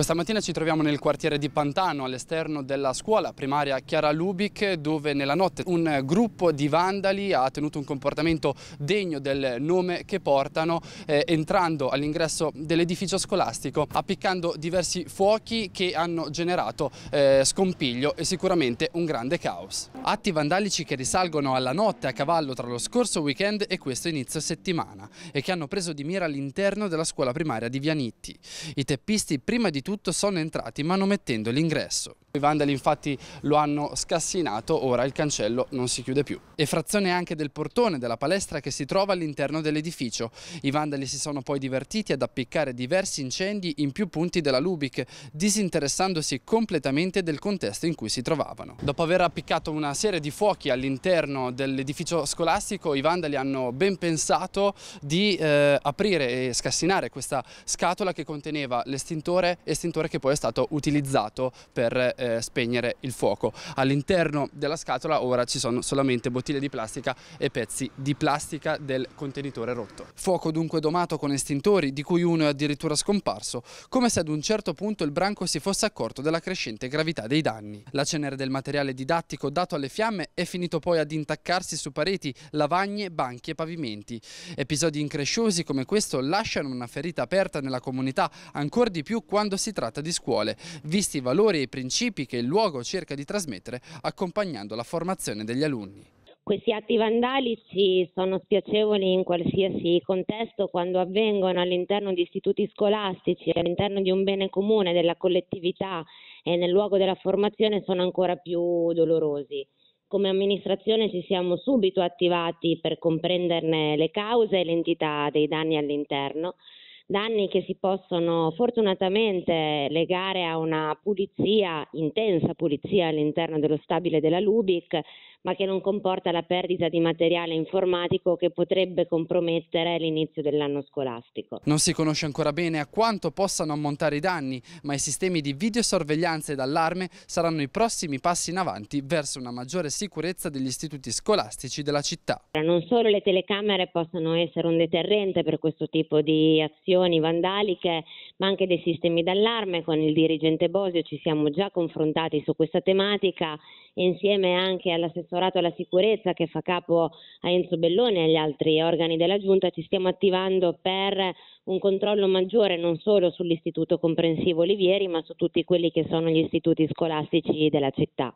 Questa mattina ci troviamo nel quartiere di Pantano, all'esterno della scuola primaria Chiara Lubic, dove nella notte un gruppo di vandali ha tenuto un comportamento degno del nome che portano, eh, entrando all'ingresso dell'edificio scolastico, appiccando diversi fuochi che hanno generato eh, scompiglio e sicuramente un grande caos. Atti vandalici che risalgono alla notte a cavallo tra lo scorso weekend e questo inizio settimana e che hanno preso di mira l'interno della scuola primaria di Vianitti. I teppisti prima di tutto tutto sono entrati manomettendo l'ingresso. I vandali infatti lo hanno scassinato, ora il cancello non si chiude più. E frazione anche del portone della palestra che si trova all'interno dell'edificio. I vandali si sono poi divertiti ad appiccare diversi incendi in più punti della Lubic, disinteressandosi completamente del contesto in cui si trovavano. Dopo aver appiccato una serie di fuochi all'interno dell'edificio scolastico, i vandali hanno ben pensato di eh, aprire e scassinare questa scatola che conteneva l'estintore, estintore che poi è stato utilizzato per eh, eh, spegnere il fuoco. All'interno della scatola ora ci sono solamente bottiglie di plastica e pezzi di plastica del contenitore rotto. Fuoco dunque domato con estintori, di cui uno è addirittura scomparso, come se ad un certo punto il branco si fosse accorto della crescente gravità dei danni. La cenere del materiale didattico dato alle fiamme è finito poi ad intaccarsi su pareti, lavagne, banchi e pavimenti. Episodi incresciosi come questo lasciano una ferita aperta nella comunità, ancora di più quando si tratta di scuole, visti i valori e i principi principi che il luogo cerca di trasmettere accompagnando la formazione degli alunni. Questi atti vandalici sono spiacevoli in qualsiasi contesto quando avvengono all'interno di istituti scolastici, all'interno di un bene comune della collettività e nel luogo della formazione sono ancora più dolorosi. Come amministrazione ci siamo subito attivati per comprenderne le cause e l'entità dei danni all'interno danni che si possono fortunatamente legare a una pulizia, intensa pulizia all'interno dello stabile della Lubic, ma che non comporta la perdita di materiale informatico che potrebbe compromettere l'inizio dell'anno scolastico. Non si conosce ancora bene a quanto possano ammontare i danni, ma i sistemi di videosorveglianza ed allarme saranno i prossimi passi in avanti verso una maggiore sicurezza degli istituti scolastici della città. Non solo le telecamere possono essere un deterrente per questo tipo di azioni, aggressioni vandaliche, ma anche dei sistemi d'allarme. Con il dirigente Bosio ci siamo già confrontati su questa tematica e insieme anche all'assessorato alla sicurezza che fa capo a Enzo Bellone e agli altri organi della Giunta ci stiamo attivando per un controllo maggiore non solo sull'istituto comprensivo Olivieri, ma su tutti quelli che sono gli istituti scolastici della città.